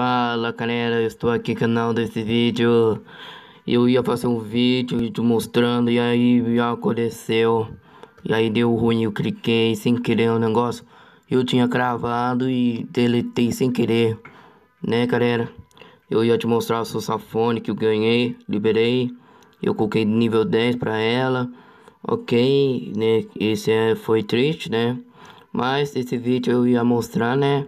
Fala galera, eu estou aqui no canal desse vídeo Eu ia fazer um vídeo te mostrando e aí aconteceu E aí deu ruim, eu cliquei sem querer o um negócio Eu tinha cravado e deletei sem querer Né galera Eu ia te mostrar a fone que eu ganhei, liberei Eu coloquei nível 10 pra ela Ok, né, esse é, foi triste né Mas esse vídeo eu ia mostrar né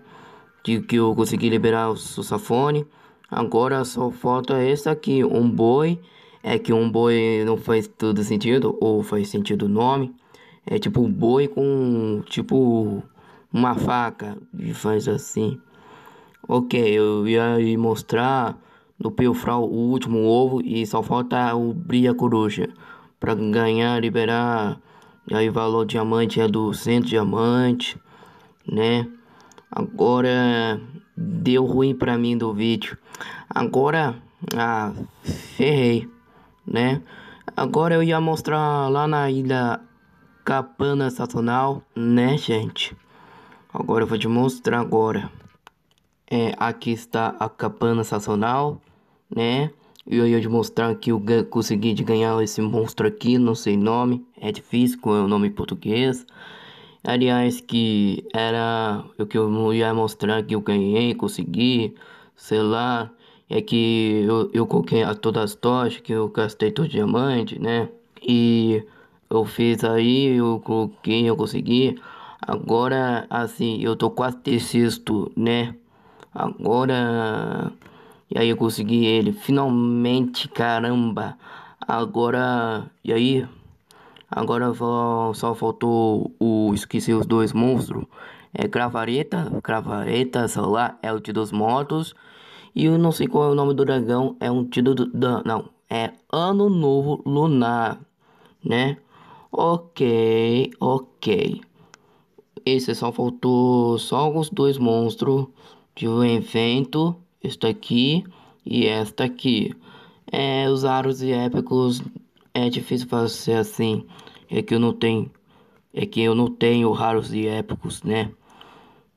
de que eu consegui liberar o sussafone. Agora só falta esse aqui, um boi. É que um boi não faz todo sentido, ou faz sentido o nome. É tipo um boi com tipo uma faca e faz assim. Ok, eu ia mostrar no Piufral o último ovo e só falta o Bria Coruja para ganhar, liberar. E aí valor diamante é do centro diamante, né? Agora deu ruim para mim do vídeo. Agora ah, ferrei, né? Agora eu ia mostrar lá na ilha Capana Estacional né, gente? Agora eu vou te mostrar agora. É, aqui está a Capana Estacional né? E eu ia te mostrar que eu consegui de ganhar esse monstro aqui, não sei nome, é difícil, qual é o nome em português. Aliás, que era o que eu ia mostrar que eu ganhei, consegui, sei lá. É que eu, eu coloquei a todas as tochas, que eu gastei todo diamante, né? E eu fiz aí, eu coloquei, eu consegui. Agora, assim, eu tô quase sexto, né? Agora. E aí eu consegui ele, finalmente, caramba! Agora. E aí? Agora só, só faltou o. Esqueci os dois monstros. É Cravareta, Cravareta, sei lá, é o Tio dos Mortos. E eu não sei qual é o nome do dragão, é um Tio do. do não, é Ano Novo Lunar, né? Ok, ok. Esse só faltou só os dois monstros de um evento. Esta aqui e esta aqui. É, os aros e épicos é difícil fazer assim. É que eu não tenho. É que eu não tenho raros e épicos, né?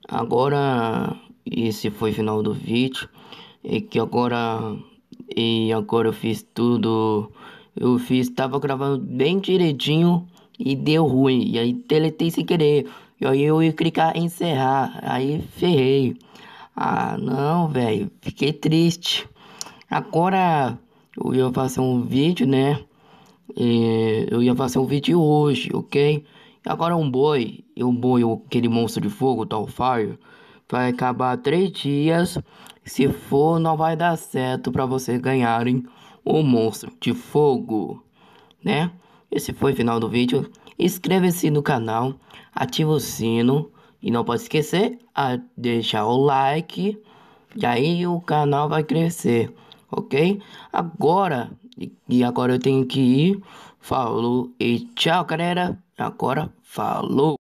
Agora. Esse foi o final do vídeo. É que agora. E agora eu fiz tudo. Eu fiz. Tava gravando bem direitinho. E deu ruim. E aí deletei sem querer. E aí eu ia clicar em encerrar. Aí ferrei. Ah, não, velho. Fiquei triste. Agora eu ia fazer um vídeo, né? eu ia fazer um vídeo hoje, ok? Agora um boi, eu um boi, aquele monstro de fogo, tal Fire, vai acabar três dias. Se for, não vai dar certo para vocês ganharem o monstro de fogo, né? Esse foi o final do vídeo. Inscreva-se no canal, ativa o sino e não pode esquecer a deixar o like. E aí o canal vai crescer, ok? Agora e agora eu tenho que ir. Falou e tchau, galera. Agora falou.